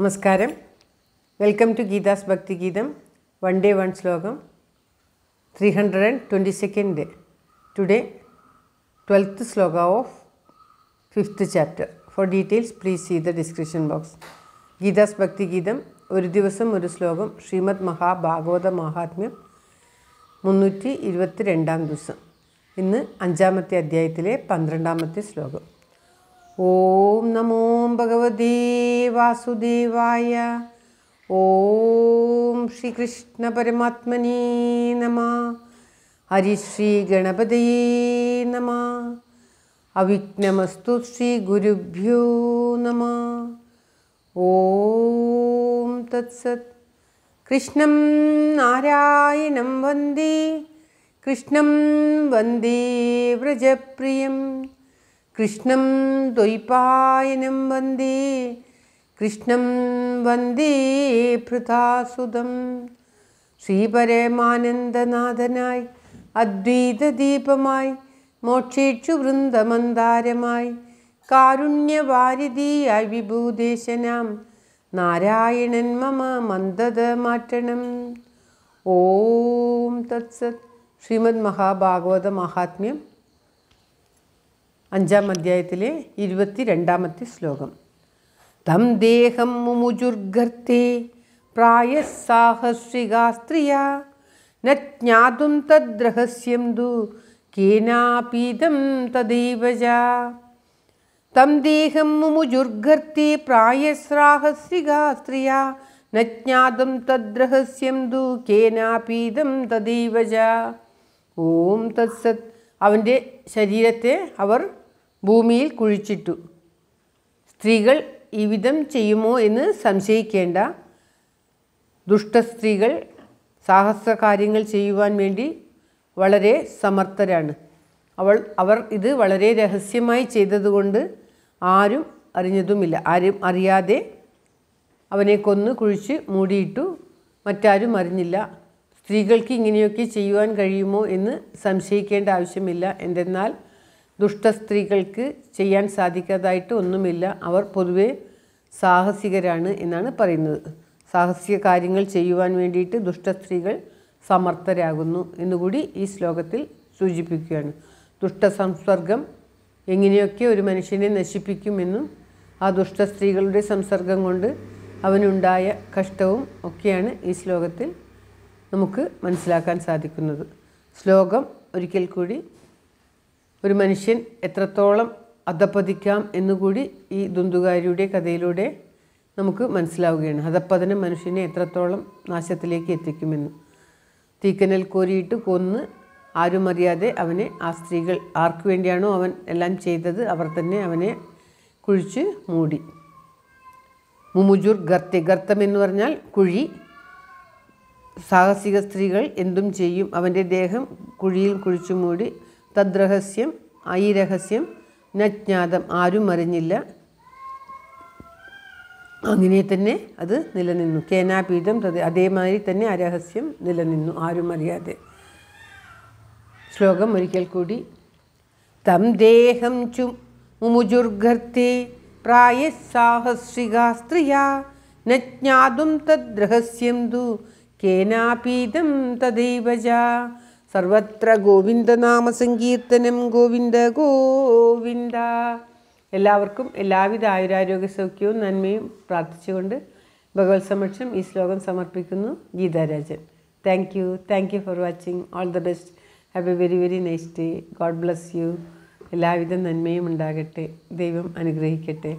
നമസ്കാരം welcome to ഗീതാസ് ഭക്തിഗീതം വൺ ഡേ വൺ ശ്ലോകം three hundred and twenty second day today twelfth ശ്ലോക of fifth chapter for details please see the description box ഗീതാസ് ഭക്തിഗീതം ഒരു ദിവസം ഒരു ശ്ലോകം ശ്രീമദ് മഹാഭാഗവത മഹാത്മ്യം മുന്നൂറ്റി ഇരുപത്തി രണ്ടാം ദിവസം ഇന്ന് അഞ്ചാമത്തെ അധ്യായത്തിലെ പന്ത്രണ്ടാമത്തെ ശ്ലോകം ॐ नमो भगवते वासुदेवाय ॐ श्रीकृष्णपरमात्मने नमः हरिश्रीगणपतये नमः अभिघ्नमस्तु श्रीगुरुभ्यो नमः ॐ तत्सत् कृष्णं नारायणं वन्दे कृष्णं वन्दे व्रजप्रियम् കൃഷ്ണം ദ്വൈപായനം വന്ദേ കൃഷ്ണം വന്ദേ ഭൃതാസുതം ശ്രീപരമാനന്ദനാഥനായി അദ്വൈതദീപമായി ദീപമായി മോക്ഷേക്ഷു വൃന്ദമന്ദാരമായി കാരുണ്യവാരിധിയായി വിഭൂദേശനാം നാരായണൻ മമ മന്ദത മാറ്റണം ഓം തത്സത് ശ്രീമദ് മഹാഭാഗവത മഹാത്മ്യം അഞ്ചാം അധ്യായത്തിലെ ഇരുപത്തി രണ്ടാമത്തെ ശ്ലോകം തം ദേഹം മുമുജുർഗർത്തേ പ്രായസാഹസ്രികാ സ്ത്രിയ നാതും തദ്രഹസ്യം ദു കേനാപീതം തദൈവജ തം ദേഹം മുമുജുർഗർത്തി പ്രായസ്രാഹസ്രികാ സ്ത്രിയ നാതും തദ്രഹസ്യം ദു കേനാപീതം തദൈവജ ഓം തത്സത് അവൻ്റെ ശരീരത്തെ അവർ ഭൂമിയിൽ കുഴിച്ചിട്ടു സ്ത്രീകൾ ഈ വിധം ചെയ്യുമോ എന്ന് സംശയിക്കേണ്ട ദുഷ്ടസ്ത്രീകൾ സാഹസ കാര്യങ്ങൾ ചെയ്യുവാൻ വേണ്ടി വളരെ സമർത്ഥരാണ് അവൾ അവർ ഇത് വളരെ രഹസ്യമായി ചെയ്തതുകൊണ്ട് ആരും അറിഞ്ഞതുമില്ല ആരും അറിയാതെ അവനെ കൊന്ന് കുഴിച്ച് മൂടിയിട്ടു മറ്റാരും അറിഞ്ഞില്ല സ്ത്രീകൾക്ക് ഇങ്ങനെയൊക്കെ ചെയ്യുവാൻ കഴിയുമോ എന്ന് സംശയിക്കേണ്ട ആവശ്യമില്ല എന്തെന്നാൽ ദുഷ്ടസ്ത്രീകൾക്ക് ചെയ്യാൻ സാധിക്കാതായിട്ട് ഒന്നുമില്ല അവർ പൊതുവെ സാഹസികരാണ് എന്നാണ് പറയുന്നത് സാഹസിക കാര്യങ്ങൾ ചെയ്യുവാൻ വേണ്ടിയിട്ട് ദുഷ്ടസ്ത്രീകൾ സമർത്ഥരാകുന്നു എന്നുകൂടി ഈ ശ്ലോകത്തിൽ സൂചിപ്പിക്കുകയാണ് ദുഷ്ടസംസർഗം എങ്ങനെയൊക്കെ ഒരു മനുഷ്യനെ നശിപ്പിക്കുമെന്നും ആ ദുഷ്ട സ്ത്രീകളുടെ സംസർഗം കൊണ്ട് അവനുണ്ടായ കഷ്ടവും ഒക്കെയാണ് ഈ ശ്ലോകത്തിൽ നമുക്ക് മനസ്സിലാക്കാൻ സാധിക്കുന്നത് ശ്ലോകം ഒരിക്കൽ കൂടി ഒരു മനുഷ്യൻ എത്രത്തോളം അധപ്പതിക്കാം എന്നുകൂടി ഈ ദുന്തുകാരിയുടെ കഥയിലൂടെ നമുക്ക് മനസ്സിലാവുകയാണ് അധപ്പതനം മനുഷ്യനെ എത്രത്തോളം നാശത്തിലേക്ക് എത്തിക്കുമെന്ന് തീക്കനൽ കോരിയിട്ട് കൊന്ന് ആരും അറിയാതെ അവനെ ആ സ്ത്രീകൾ ആർക്കു വേണ്ടിയാണോ അവൻ എല്ലാം ചെയ്തത് അവർ തന്നെ അവനെ കുഴിച്ച് മൂടി മുമുജുർ ഗർത്തി ഗർത്തം എന്ന് പറഞ്ഞാൽ കുഴി സാഹസിക സ്ത്രീകൾ എന്തും ചെയ്യും അവൻ്റെ ദേഹം കുഴിയിൽ കുഴിച്ചു മൂടി തദ്രഹസ്യം ഐ രഹസ്യം നജ്ഞാതം ആരും അറിഞ്ഞില്ല അങ്ങനെ തന്നെ അത് നിലനിന്നു കേനാപീഠം അതേമാതിരി തന്നെ ആ രഹസ്യം നിലനിന്നു ആരും അറിയാതെ ശ്ലോകം ഒരിക്കൽ കൂടി തം ദേഹം ചു മുമുജുർഗർത്തി പ്രായസാഹസ്രിക സ്ത്രീയ നജ്ഞാതും തദ്രഹസ്യം തു കേനാപീതം തദൈവജ സർവത്ര ഗോവിന്ദനാമ സങ്കീർത്തനം ഗോവിന്ദ ഗോവിന്ദ എല്ലാവർക്കും എല്ലാവിധ ആയുരാരോഗ്യ സൗഖ്യവും നന്മയും പ്രാർത്ഥിച്ചുകൊണ്ട് ഭഗവത് സമക്ഷം ഈ ശ്ലോകം സമർപ്പിക്കുന്നു Geetharajan thank you thank you for watching all the best have a very very nice day god bless you എല്ലാവിധ നന്മയും ഉണ്ടാകട്ടെ ദൈവം അനുഗ്രഹിക്കട്ടെ